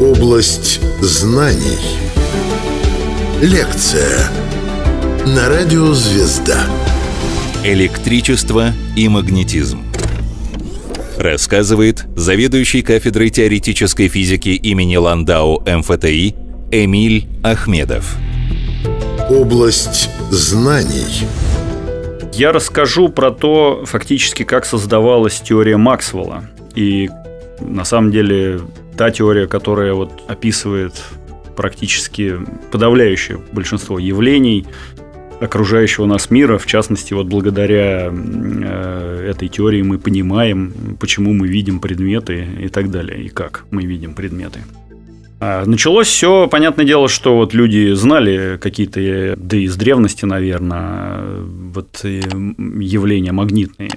Область знаний. Лекция на радио «Звезда». Электричество и магнетизм. Рассказывает заведующий кафедрой теоретической физики имени Ландау МФТИ Эмиль Ахмедов. Область знаний. Я расскажу про то, фактически, как создавалась теория Максвелла. И на самом деле та теория, которая вот описывает практически подавляющее большинство явлений окружающего нас мира, в частности, вот благодаря э, этой теории мы понимаем, почему мы видим предметы и так далее, и как мы видим предметы. А, началось все, понятное дело, что вот люди знали какие-то, да и из древности, наверное, вот э, явления магнитные.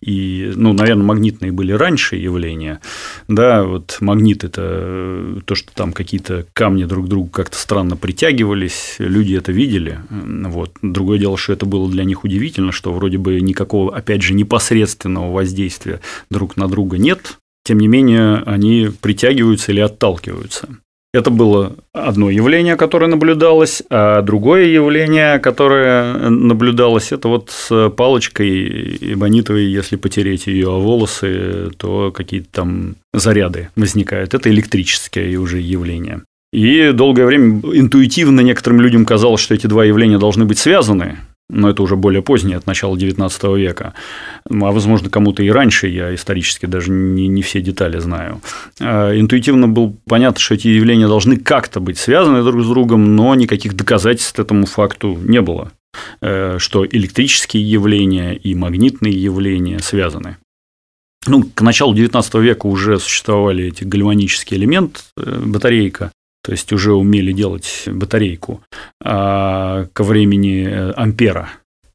И, ну, наверное, магнитные были раньше явления. Да, вот магнит – это то, что там какие-то камни друг к другу как-то странно притягивались, люди это видели. Вот. Другое дело, что это было для них удивительно, что вроде бы никакого, опять же, непосредственного воздействия друг на друга нет, тем не менее они притягиваются или отталкиваются. Это было одно явление, которое наблюдалось, а другое явление, которое наблюдалось, это вот с палочкой эбонитовой, если потереть ее о волосы, то какие-то там заряды возникают. Это электрическое уже явление. И долгое время интуитивно некоторым людям казалось, что эти два явления должны быть связаны, но это уже более позднее, от начала XIX века. А возможно, кому-то и раньше, я исторически даже не, не все детали знаю. А, интуитивно было понятно, что эти явления должны как-то быть связаны друг с другом, но никаких доказательств этому факту не было, э, что электрические явления и магнитные явления связаны. Ну, к началу XIX века уже существовали эти гальванический элемент, э, батарейка, то есть уже умели делать батарейку а, ко времени э, ампера.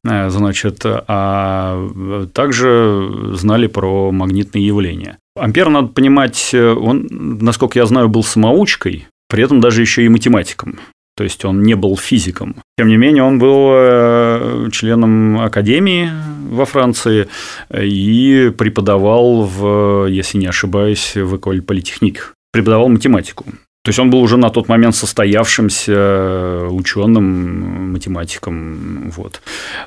Э, значит, а также знали про магнитные явления. Ампер, надо понимать, э, он, насколько я знаю, был самоучкой, при этом даже еще и математиком. То есть он не был физиком. Тем не менее, он был членом академии во Франции и преподавал в, если не ошибаюсь, в Эколь Политехник. Преподавал математику. То есть он был уже на тот момент состоявшимся э, ученым, математиком. Вот.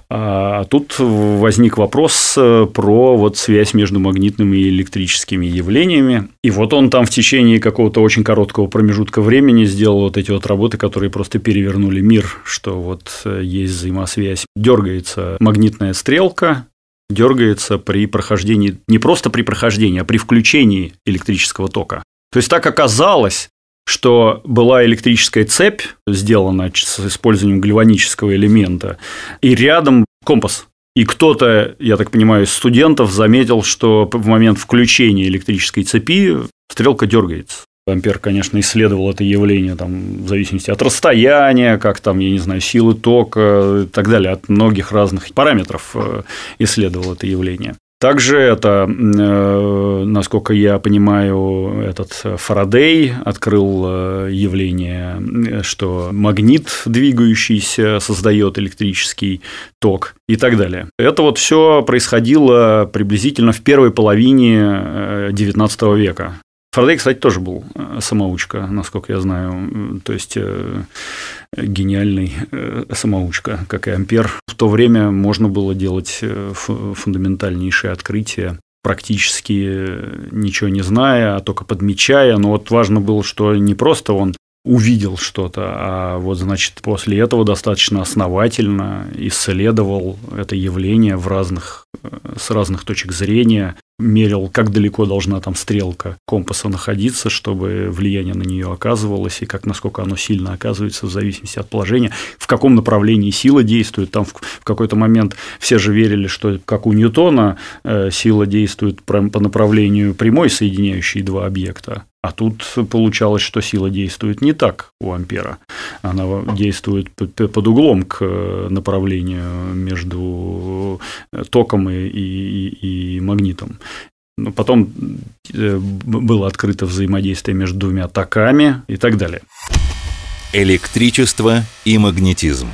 А тут возник вопрос э, про вот связь между магнитными и электрическими явлениями. И вот он там в течение какого-то очень короткого промежутка времени сделал вот эти вот работы, которые просто перевернули мир, что вот э, есть взаимосвязь. Дергается магнитная стрелка, дергается при прохождении, не просто при прохождении, а при включении электрического тока. То есть так оказалось, что была электрическая цепь, сделана с использованием гальванического элемента, и рядом компас. И кто-то, я так понимаю, из студентов заметил, что в момент включения электрической цепи стрелка дергается. Ампер, конечно, исследовал это явление там, в зависимости от расстояния, как там, я не знаю, силы тока и так далее, от многих разных параметров э, исследовал это явление. Также это, э, насколько я понимаю, этот Фарадей открыл э, явление, э, что магнит двигающийся создает электрический ток и так далее. Это вот все происходило приблизительно в первой половине XIX века. Фарадей, кстати, тоже был э, самоучка, насколько я знаю, то есть э, гениальный э, самоучка, как и Ампер. В то время можно было делать фундаментальнейшие открытия практически ничего не зная, а только подмечая. Но вот важно было, что не просто он увидел что-то, а вот, значит, после этого достаточно основательно исследовал это явление в разных с разных точек зрения, мерил, как далеко должна там стрелка компаса находиться, чтобы влияние на нее оказывалось, и как насколько оно сильно оказывается в зависимости от положения, в каком направлении сила действует. Там в, в какой-то момент все же верили, что как у Ньютона э, сила действует прям по направлению прямой, соединяющей два объекта. А тут получалось, что сила действует не так у ампера. Она действует под углом к э, направлению между током Лазером и, и, и магнитом. Но потом э, было открыто взаимодействие между двумя токами и так далее. Электричество и магнетизм.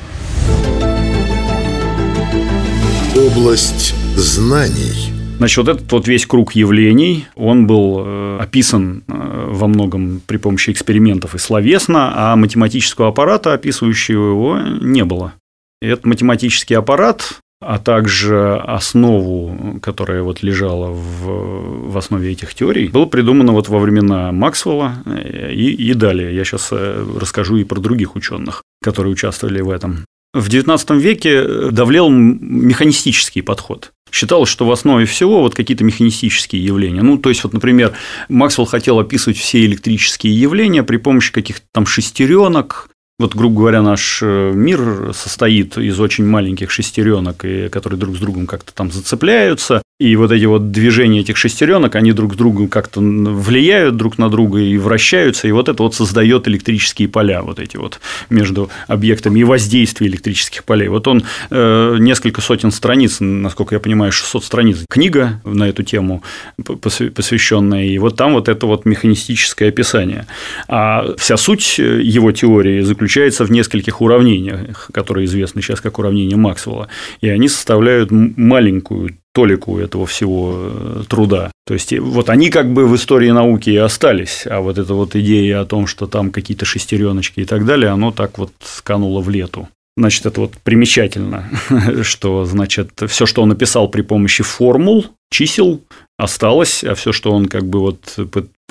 Область знаний. Значит, вот этот вот весь круг явлений, он был э, описан э, во многом при помощи экспериментов и словесно, а математического аппарата, описывающего его, не было. И этот математический аппарат а также основу, которая вот лежала в, в основе этих теорий, было придумано вот во времена Максвелла э, и, и далее. Я сейчас э, расскажу и про других ученых, которые участвовали в этом. В XIX веке э, давлел механистический подход. Считалось, что в основе всего вот какие-то механистические явления. Ну, то есть, вот, например, Максвелл хотел описывать все электрические явления при помощи каких-то там шестеренок, вот, грубо говоря, наш э, мир состоит из очень маленьких шестеренок, которые друг с другом как-то там зацепляются, и вот эти вот движения этих шестеренок, они друг с другом как-то влияют друг на друга и вращаются, и вот это вот создает электрические поля вот эти вот между объектами и воздействие электрических полей. Вот он э, несколько сотен страниц, насколько я понимаю, 600 страниц книга на эту тему посвященная, и вот там вот это вот механистическое описание. А вся суть э, его теории заключается в нескольких уравнениях, которые известны сейчас как уравнение Максвелла, и они составляют маленькую столику этого всего э, труда. То есть э, вот они как бы в истории науки и остались, а вот эта вот идея о том, что там какие-то шестереночки и так далее, оно так вот скануло в лету. Значит, это вот примечательно, что, значит, все, что он написал при помощи формул, чисел, осталось, а все, что он как бы вот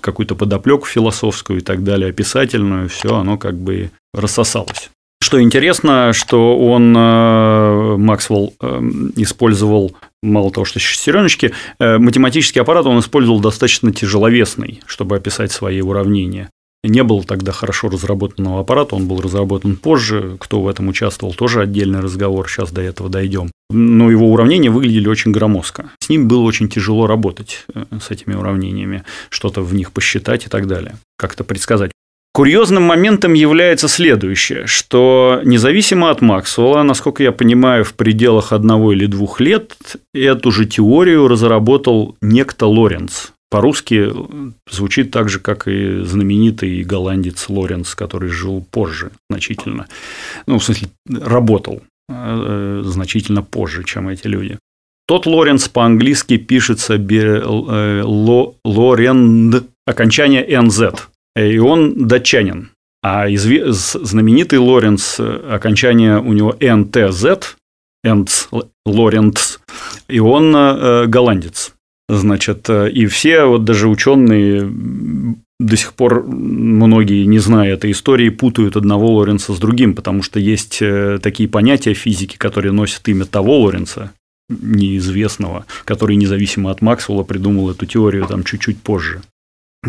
какую-то подоплеку философскую и так далее, описательную, все оно как бы рассосалось. Что интересно, что он, э, Максвелл, э, использовал мало того, что шестереночки, э, математический аппарат он использовал достаточно тяжеловесный, чтобы описать свои уравнения. Не было тогда хорошо разработанного аппарата, он был разработан позже, кто в этом участвовал, тоже отдельный разговор, сейчас до этого дойдем. Но его уравнения выглядели очень громоздко. С ним было очень тяжело работать, с этими уравнениями, что-то в них посчитать и так далее, как-то предсказать. Курьезным моментом является следующее, что независимо от Максвелла, насколько я понимаю, в пределах одного или двух лет эту же теорию разработал некто Лоренц. По-русски звучит так же, как и знаменитый голландец Лоренц, который жил позже значительно. Ну, в смысле, работал э, э, значительно позже, чем эти люди. Тот Лоренц по-английски пишется э, Лоренд, окончание НЗ. Э, и он датчанин. А изв... знаменитый Лоренц, э, окончание у него НТЗ, Энц Лоренц, и он э, голландец. Значит, и все, вот даже ученые до сих пор многие, не зная этой истории, путают одного Лоренца с другим, потому что есть такие понятия физики, которые носят имя того Лоренца, неизвестного, который независимо от Максвелла придумал эту теорию там чуть-чуть позже.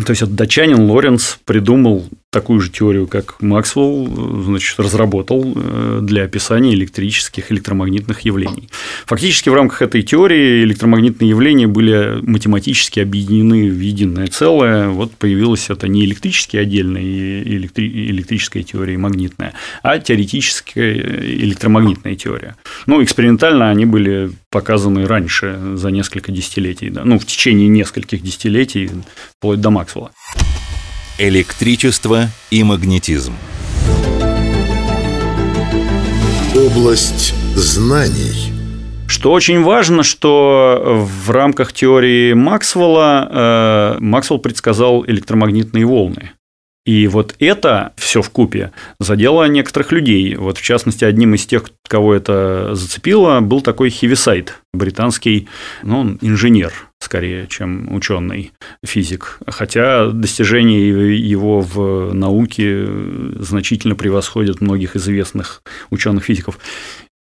То есть вот датчанин Лоренс придумал такую же теорию, как Максвелл, значит, разработал э, для описания электрических, электромагнитных явлений. Фактически в рамках этой теории электромагнитные явления были математически объединены в единое целое. Вот появилась это не электрически отдельно электри... электрическая теория и магнитная, а теоретическая электромагнитная теория. Ну, экспериментально они были показаны раньше, за несколько десятилетий, да, ну, в течение нескольких десятилетий, вплоть до Максвелла. Электричество и магнетизм. Область знаний. Что очень важно, что в рамках теории Максвелла э, Максвелл предсказал электромагнитные волны. И вот это все в купе задело некоторых людей. Вот в частности, одним из тех, кого это зацепило, был такой Хивисайт, британский, ну, он инженер скорее, чем ученый физик. Хотя достижения его в науке значительно превосходят многих известных ученых физиков.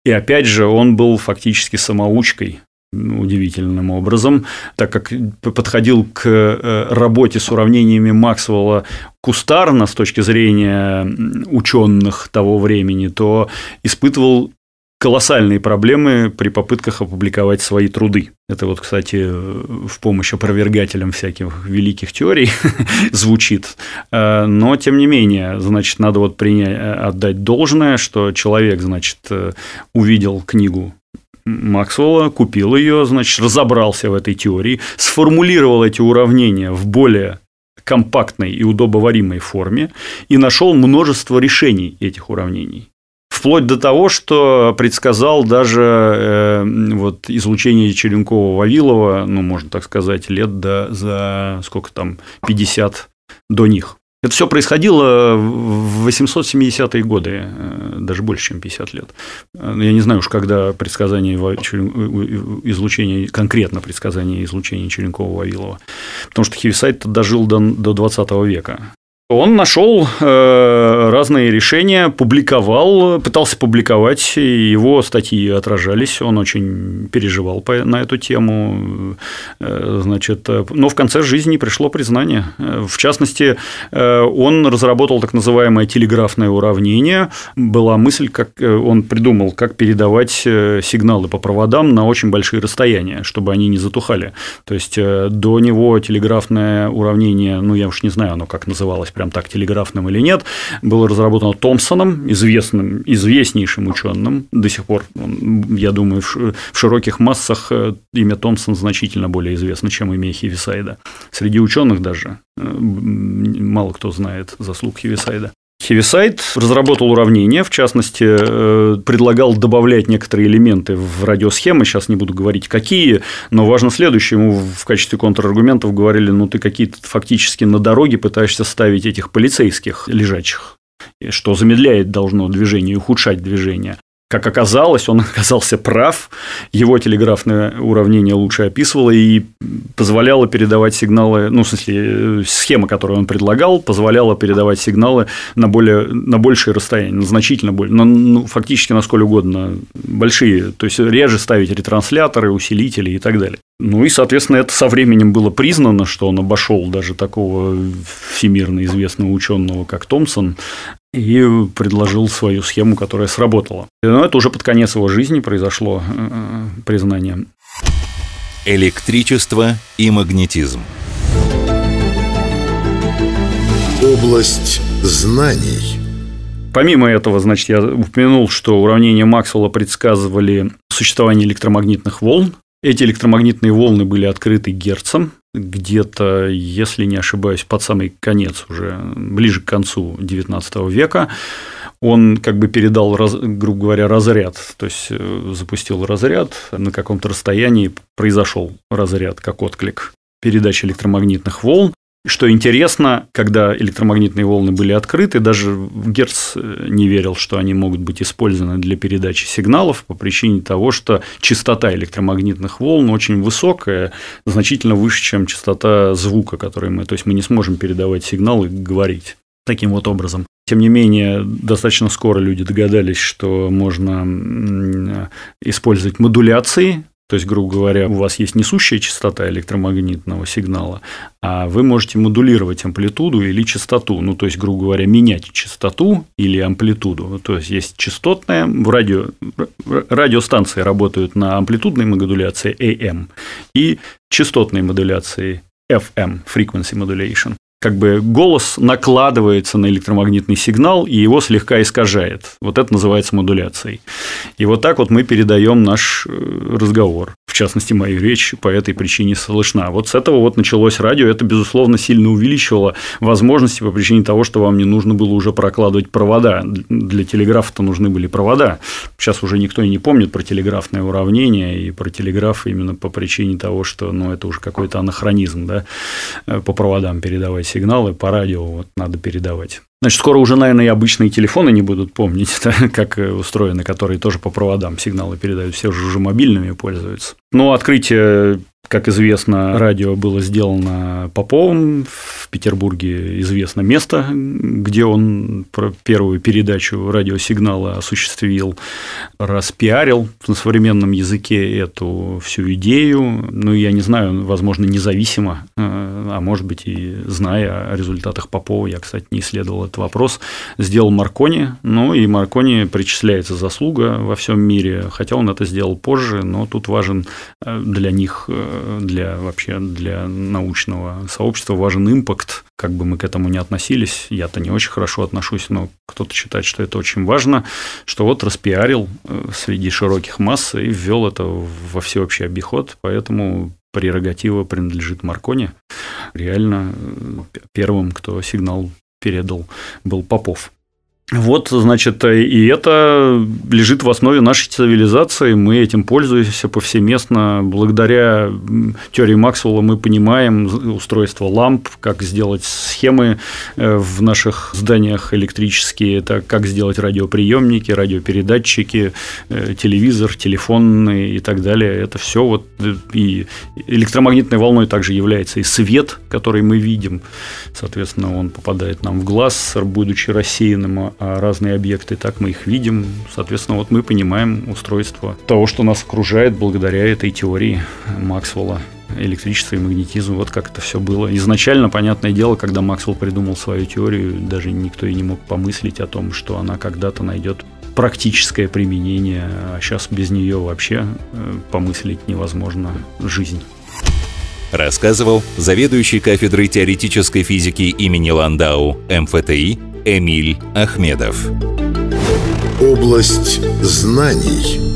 И опять же, он был фактически самоучкой, удивительным образом, так как подходил к э, работе с уравнениями Максвелла кустарно с точки зрения ученых того времени, то испытывал колоссальные проблемы при попытках опубликовать свои труды. Это вот, кстати, в помощь опровергателям всяких великих теорий звучит. Э, но, тем не менее, значит, надо вот принять, э, отдать должное, что человек, значит, увидел книгу Максвелла, купил ее, значит, разобрался в этой теории, сформулировал эти уравнения в более компактной и удобоваримой форме и нашел множество решений этих уравнений. Вплоть до того, что предсказал даже э, вот излучение Черенкова-Вавилова, ну, можно так сказать, лет до, за сколько там, 50 до них. Это все происходило в 870-е годы, э, даже больше, чем 50 лет. Э, я не знаю уж, когда предсказание излучения, конкретно предсказание излучения Черенкова-Вавилова, потому что Хевисайт дожил до, до 20 века. Он нашел э, разные решения, публиковал, пытался публиковать, его статьи отражались, он очень переживал на эту тему, Э, значит, э, но в конце жизни пришло признание. Э, в частности, он разработал так называемое телеграфное уравнение. Была мысль, как он придумал, как передавать сигналы по проводам на очень большие расстояния, чтобы они не затухали. То есть до него телеграфное уравнение, ну я уж не знаю, оно как называлось прям так телеграфным или нет, было разработано Томпсоном, известным, известнейшим ученым. До сих пор, я думаю, в широких массах имя Томпсон значительно более известно, чем имя Хивисайда. Среди ученых даже э, мало кто знает заслуг Хивисайда. Хевисайд разработал уравнения в частности, э, предлагал добавлять некоторые элементы в радиосхемы, сейчас не буду говорить какие, но важно следующее, ему в качестве контраргументов говорили, ну ты какие-то фактически на дороге пытаешься ставить этих полицейских лежачих, что замедляет должно движение, ухудшать движение. Как оказалось, он оказался прав, его телеграфное уравнение лучше описывало, и позволяла передавать сигналы, ну, в смысле, э, схема, которую он предлагал, позволяла передавать сигналы на, более, на большие расстояния, на значительно более, на, ну, фактически на сколь угодно большие, то есть реже ставить ретрансляторы, усилители и так далее. Ну и, соответственно, это со временем было признано, что он обошел даже такого всемирно известного ученого, как Томпсон, и предложил свою схему, которая сработала. Но это уже под конец его жизни произошло э, э, признание. Электричество и магнетизм. Область знаний. Помимо этого, значит, я упомянул, что уравнения Максвелла предсказывали существование электромагнитных волн. Эти электромагнитные волны были открыты Герцем где-то, если не ошибаюсь, под самый конец уже, ближе к концу XIX века он как бы передал, грубо говоря, разряд, то есть э, запустил разряд, на каком-то расстоянии произошел разряд как отклик передачи электромагнитных волн. Что интересно, когда электромагнитные волны были открыты, даже Герц э, не верил, что они могут быть использованы для передачи сигналов по причине того, что частота электромагнитных волн очень высокая, значительно выше, чем частота звука, который мы… То есть, мы не сможем передавать сигналы и говорить таким вот образом. Тем не менее, достаточно скоро люди догадались, что можно использовать модуляции то есть, грубо говоря, у вас есть несущая частота электромагнитного сигнала, а вы можете модулировать амплитуду или частоту. Ну, то есть, грубо говоря, менять частоту или амплитуду. То есть, есть частотная, в радио, радиостанции работают на амплитудной модуляции AM и частотной модуляции FM, frequency modulation как бы голос накладывается на электромагнитный сигнал и его слегка искажает. Вот это называется модуляцией. И вот так вот мы передаем наш э, разговор. В частности, мою речь по этой причине слышна. Вот с этого вот началось радио. Это, безусловно, сильно увеличивало возможности по причине того, что вам не нужно было уже прокладывать провода. Для телеграфа-то нужны были провода. Сейчас уже никто и не помнит про телеграфное уравнение и про телеграф именно по причине того, что ну, это уже какой-то анахронизм да, э, по проводам передавать сигналы по радио вот надо передавать. Значит, скоро уже, наверное, и обычные телефоны не будут помнить, да, как э, устроены, которые тоже по проводам сигналы передают, все же уже мобильными пользуются. Но открытие как известно, радио было сделано Поповым, в Петербурге известно место, где он первую передачу радиосигнала осуществил, распиарил на современном языке эту всю идею, ну, я не знаю, возможно, независимо, э, а может быть и зная о результатах Попова, я, кстати, не исследовал этот вопрос, сделал Маркони, ну, и Маркони причисляется заслуга во всем мире, хотя он это сделал позже, но тут важен э, для них э, для вообще для научного сообщества важен импакт. Как бы мы к этому не относились, я-то не очень хорошо отношусь, но кто-то считает, что это очень важно, что вот распиарил э, среди широких масс и ввел это во всеобщий обиход, поэтому прерогатива принадлежит Марконе. Реально э, первым, кто сигнал передал, был Попов. Вот, значит, и это лежит в основе нашей цивилизации, мы этим пользуемся повсеместно. Благодаря теории Максвелла мы понимаем устройство ламп, как сделать схемы э, в наших зданиях электрические, это как сделать радиоприемники, радиопередатчики, э, телевизор, телефонные и так далее. Это все вот э, и электромагнитной волной также является и свет, который мы видим. Соответственно, он попадает нам в глаз, будучи рассеянным а а, разные объекты, так мы их видим. Соответственно, вот мы понимаем устройство того, что нас окружает благодаря этой теории Максвелла электричество и магнетизм, вот как это все было. Изначально, понятное дело, когда Максвелл придумал свою теорию, даже никто и не мог помыслить о том, что она когда-то найдет практическое применение, а сейчас без нее вообще э, помыслить невозможно жизнь. Рассказывал заведующий кафедрой теоретической физики имени Ландау МФТИ Эмиль Ахмедов. Область знаний.